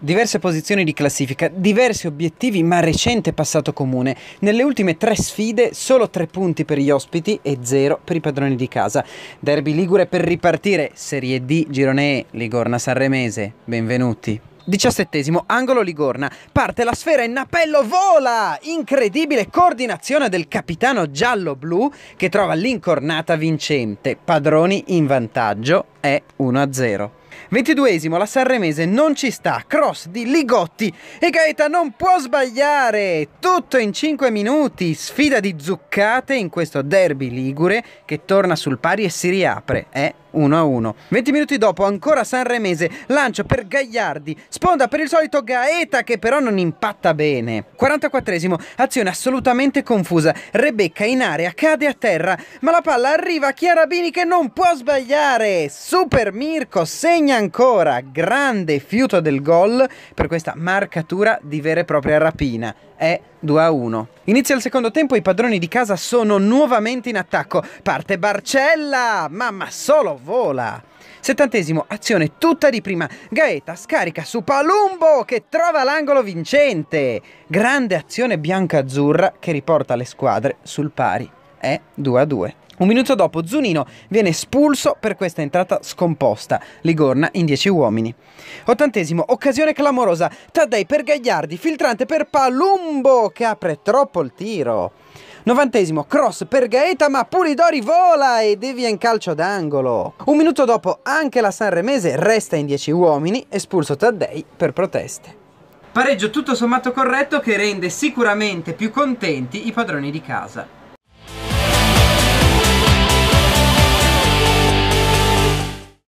diverse posizioni di classifica, diversi obiettivi ma recente passato comune. Nelle ultime tre sfide solo tre punti per gli ospiti e zero per i padroni di casa. Derby Ligure per ripartire, Serie D, Girone E, Ligorna Sanremese, benvenuti. Diciassettesimo, angolo Ligorna, parte la sfera in Napello, vola! Incredibile coordinazione del capitano giallo-blu che trova l'incornata vincente. Padroni in vantaggio è 1-0. 22esimo, la Sanremese non ci sta, cross di Ligotti e Gaeta non può sbagliare! Tutto in 5 minuti, sfida di zuccate in questo derby ligure che torna sul pari e si riapre, eh? 1 a 1. 20 minuti dopo, ancora Sanremese, lancio per Gagliardi, sponda per il solito Gaeta che però non impatta bene. 44esimo, azione assolutamente confusa. Rebecca in area cade a terra, ma la palla arriva a Chiarabini che non può sbagliare. Super Mirko segna ancora, grande fiuto del gol per questa marcatura di vera e propria rapina. È 2 a 1. Inizia il secondo tempo, i padroni di casa sono nuovamente in attacco. Parte Barcella, mamma solo vola. Settantesimo, azione tutta di prima. Gaeta scarica su Palumbo che trova l'angolo vincente. Grande azione bianca-azzurra che riporta le squadre sul pari. È 2 a 2. Un minuto dopo Zunino viene espulso per questa entrata scomposta, Ligorna in 10 uomini. Ottantesimo, occasione clamorosa, Taddei per Gagliardi, filtrante per Palumbo che apre troppo il tiro. Novantesimo, cross per Gaeta ma Pulidori vola e devia in calcio d'angolo. Un minuto dopo anche la Sanremese resta in 10 uomini, espulso Taddei per proteste. Pareggio tutto sommato corretto che rende sicuramente più contenti i padroni di casa.